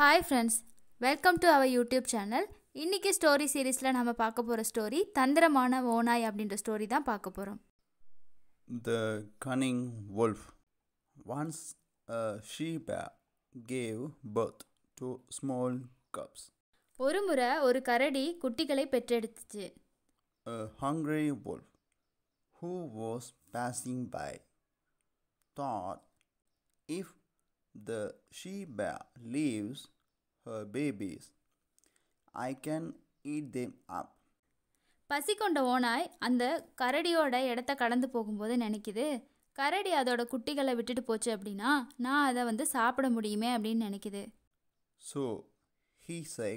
Hi friends welcome to our YouTube channel இன்றைக்கி story சீரீஸில் நம்ம பார்க்க போகிற ஸ்டோரி தந்திரமான ஓனாய் அப்படின்ற ஸ்டோரி தான் பார்க்க போகிறோம் the cunning wolf once she bear gave birth two small cubs ஒரு முறை ஒரு கரடி குட்டிகளை பெற்றெடுத்துச்சு hungry wolf who was passing by thought if the she bear leaves her babies. I can eat them up. பசி கொண்ட ஓனாய் அந்த கரடியோட இடத்த கடந்து போகும்போது நினைக்குது கரடி அதோட குட்டிகளை விட்டுட்டு போச்சு அப்படின்னா நான் அதை வந்து சாப்பிட முடியுமே அப்படின்னு நினைக்குது so he say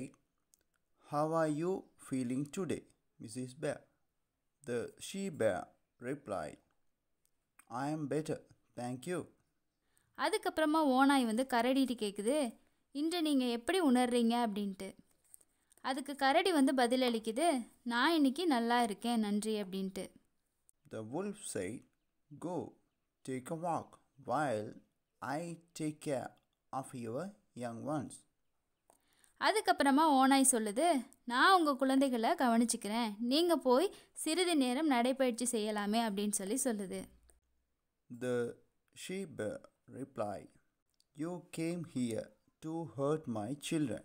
how are you feeling today miss bear the she bear reply I am better thank you அதுக்கப்புறமா ஓனாய் வந்து கரடிட்டு கேட்குது இன்று நீங்கள் எப்படி உணர்றீங்க அப்படின்ட்டு அதுக்கு கரடி வந்து பதில் அளிக்குது நான் இன்னைக்கு நல்லா இருக்கேன் நன்றி அப்படின்ட்டு the wolf say go take a walk while I take care of your young ones அதுக்கப்புறமா ஓனாய் சொல்லுது நான் உங்கள் குழந்தைகளை கவனிச்சுக்கிறேன் நீங்கள் போய் சிறிது நேரம் நடைபயிற்சி செய்யலாமே அப்படின்னு சொல்லி சொல்லுது the sheep reply, You came here to hurt my children.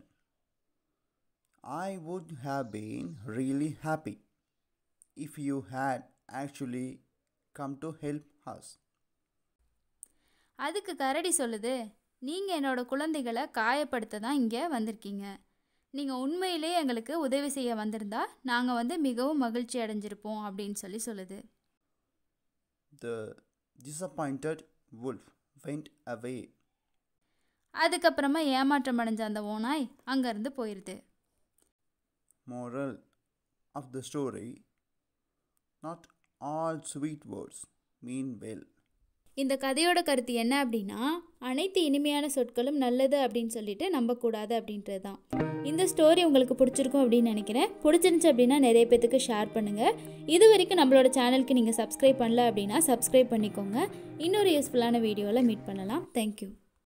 I would have been really happy if you had actually come to help us. அதுக்கு கரடி சொல்லுது நீங்கள் என்னோடய குழந்தைகளை காயப்படுத்த தான் இங்கே வந்திருக்கீங்க நீங்கள் உண்மையிலே எங்களுக்கு உதவி செய்ய வந்திருந்தா நாங்கள் வந்து மிகவும் மகிழ்ச்சி அடைஞ்சிருப்போம் அப்படின்னு சொல்லி சொல்லுது the disappointed wolf went away அதுக்கப்புறமா ஏமாற்றம் அடைஞ்ச அந்த ஓனாய் அங்கேருந்து போயிடுது moral of the story not all sweet words mean well இந்த கதையோட கருத்து என்ன அப்படின்னா அனைத்து இனிமையான சொற்களும் நல்லது அப்படின்னு சொல்லிட்டு நம்பக்கூடாது அப்படின்றது தான் இந்த ஸ்டோரி உங்களுக்கு பிடிச்சிருக்கும் அப்படின்னு நினைக்கிறேன் பிடிச்சிருந்துச்சு அப்படின்னா நிறைய பேத்துக்கு ஷேர் பண்ணுங்கள் இது வரைக்கும் நம்மளோட சேனலுக்கு நீங்கள் சப்ஸ்கிரைப் பண்ணல அப்படின்னா சப்ஸ்கிரைப் பண்ணிக்கோங்க இன்னொரு யூஸ்ஃபுல்லான வீடியோவில் மீட் பண்ணலாம் தேங்க்யூ